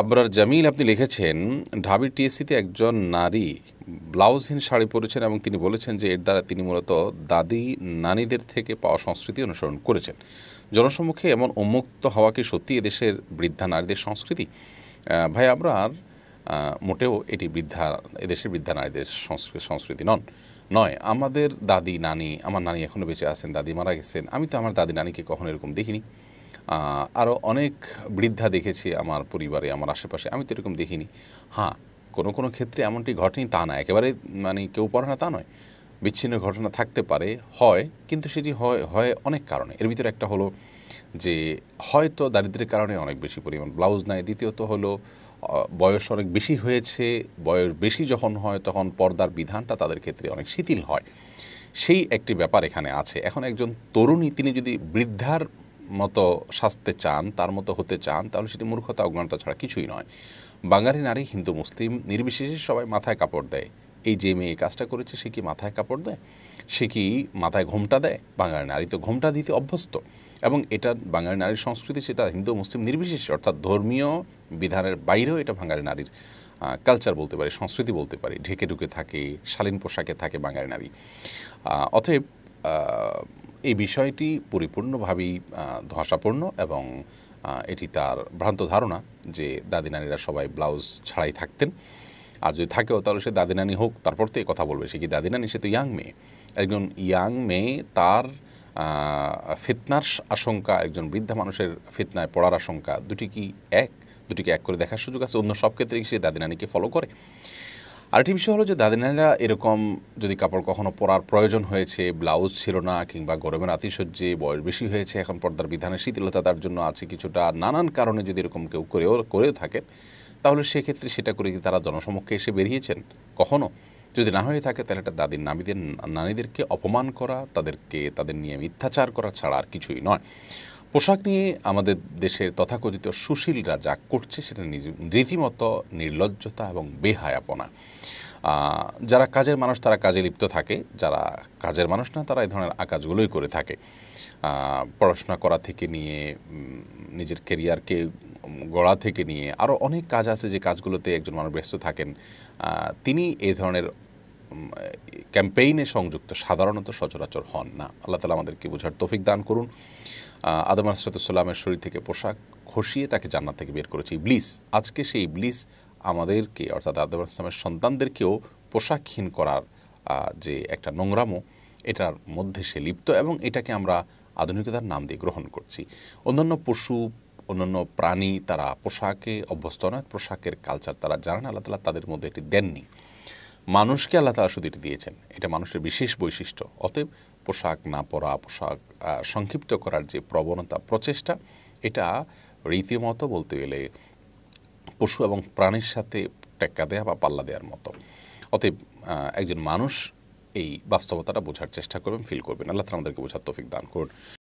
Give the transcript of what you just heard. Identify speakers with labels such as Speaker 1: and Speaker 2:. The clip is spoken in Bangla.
Speaker 1: আবরার জামিল আপনি লিখেছেন ঢাবি টিএসিতে একজন নারী ব্লাউজহীন শাড়ি পরেছেন এবং তিনি বলেছেন যে এর দ্বারা তিনি মূলত দাদি নানিদের থেকে পাওয়া সংস্কৃতি অনুসরণ করেছেন জনসম্মুখে এমন উন্মুক্ত হওয়া কি সত্যি এদেশের বৃদ্ধা নারীদের সংস্কৃতি ভাই আবরার মোটেও এটি বৃদ্ধা এদেশের বৃদ্ধা নারীদের সংস্কৃতি নন নয় আমাদের দাদি নানি আমার নানি এখনও বেঁচে আছেন দাদি মারা গেছেন আমি তো আমার দাদি নানিকে কখনো এরকম দেখিনি আরও অনেক বৃদ্ধা দেখেছি আমার পরিবারে আমার আশেপাশে আমি তো এরকম দেখিনি হ্যাঁ কোনো কোনো ক্ষেত্রে এমনটি ঘটেনি তা না একেবারে মানে কেউ পড়ে না তা নয় বিচ্ছিন্ন ঘটনা থাকতে পারে হয় কিন্তু সেটি হয় হয় অনেক কারণে এর ভিতরে একটা হলো যে হয়তো দারিদ্রের কারণে অনেক বেশি পরিমাণ ব্লাউজ নাই দ্বিতীয়ত হলো বয়স অনেক বেশি হয়েছে বয়স বেশি যখন হয় তখন পর্দার বিধানটা তাদের ক্ষেত্রে অনেক শিথিল হয় সেই একটি ব্যাপার এখানে আছে এখন একজন তরুণী তিনি যদি বৃদ্ধার মতো সাজতে চান তার মতো হতে চান তাহলে সেটি মূর্খতা অজ্ঞানতা ছাড়া কিছুই নয় বাঙালি নারী হিন্দু মুসলিম নির্বিশেষে সবাই মাথায় কাপড় দেয় এই যে মেয়ে কাজটা করেছে সে কি মাথায় কাপড় দেয় সে কি মাথায় ঘোমটা দেয় বাঙালি নারী তো ঘোমটা দিতে অভ্যস্ত এবং এটা বাঙালি নারীর সংস্কৃতি সেটা হিন্দু মুসলিম নির্বিশেষে অর্থাৎ ধর্মীয় বিধানের বাইরেও এটা বাঙালি নারীর কালচার বলতে পারে সংস্কৃতি বলতে পারে ঢেকে ঢুকে থাকে শালীন পোশাকে থাকে বাঙালি নারী অতএব এই বিষয়টি পরিপূর্ণভাবেই ধসাপূর্ণ এবং এটি তার ভ্রান্ত ধারণা যে দাদি নানিরা সবাই ব্লাউজ ছাড়াই থাকতেন আর যদি থাকেও তাহলে সে দাদি নানি হোক তারপর তো এই কথা বলবে সে কি দাদি নানি সে তো ইয়াং মেয়ে একজন ইয়াং মেয়ে তার ফিতনার আশঙ্কা একজন বৃদ্ধা মানুষের ফিতনায় পড়ার আশঙ্কা দুটি কি এক দুটিকে এক করে দেখার সুযোগ আছে অন্য সব ক্ষেত্রে সে দাদি নানিকে ফলো করে আরেকটি বিষয় হলো যে দাদিনানিরা এরকম যদি কাপড় কখনো পরার প্রয়োজন হয়েছে ব্লাউজ ছিল না কিংবা গরমের আতিশয্যে বয়স বেশি হয়েছে এখন পর্দার বিধানে শিথিলতা তার জন্য আছে কিছুটা নানান কারণে যদি এরকম কেউ করেও করেও থাকেন তাহলে সেক্ষেত্রে সেটা করে কি তারা জনসমক্ষে এসে বেরিয়েছেন কখনো যদি না হয়ে থাকে তাহলে এটা দাদির নামীদের নানীদেরকে অপমান করা তাদেরকে তাদের নিয়ে মিথ্যাচার করা ছাড়া আর কিছুই নয় পোশাক নিয়ে আমাদের দেশের তথাকথিত সুশীলরা যা করছে সেটা রীতিমতো নির্লজ্জতা এবং বেহায়াপনা যারা কাজের মানুষ তারা কাজে লিপ্ত থাকে যারা কাজের মানুষ না তারা এই ধরনের আকাজগুলোই করে থাকে পড়াশোনা করা থেকে নিয়ে নিজের কেরিয়ারকে গড়া থেকে নিয়ে আরও অনেক কাজ আছে যে কাজগুলোতে একজন মানুষ ব্যস্ত থাকেন তিনি এই ধরনের ক্যাম্পেইনে সংযুক্ত সাধারণত সচরাচর হন না আল্লাহ তালা আমাদেরকে বোঝার তফিক দান করুন আদম আসরাতুসাল্লামের শরীর থেকে পোশাক খসিয়ে তাকে জান্নাত থেকে বের করেছে ইবলিস আজকে সেই ইবলিস আমাদেরকে অর্থাৎ আদম আসলামের সন্তানদেরকেও পোশাকহীন করার যে একটা নোংরামো এটার মধ্যে সে লিপ্ত এবং এটাকে আমরা আধুনিকতার নাম দিয়ে গ্রহণ করছি অন্যান্য পশু অন্যান্য প্রাণী তারা পোশাকে অভ্যস্ত নয় পোশাকের কালচার তারা জানেন আল্লাহ তালা তাদের মধ্যে এটি দেননি মানুষকে আল্লাহ তালা শুধু দিয়েছেন এটা মানুষের বিশেষ বৈশিষ্ট্য অতএব পোশাক না পরা পোশাক সংক্ষিপ্ত করার যে প্রবণতা প্রচেষ্টা এটা রীতিমতো বলতে গেলে পশু এবং প্রাণীর সাথে টেক্কা দেয়া বা পাল্লা দেওয়ার মতো অতএব একজন মানুষ এই বাস্তবতাটা বোঝার চেষ্টা করবেন ফিল করবেন আল্লাহ আমাদেরকে বোঝার তফিক দান করুন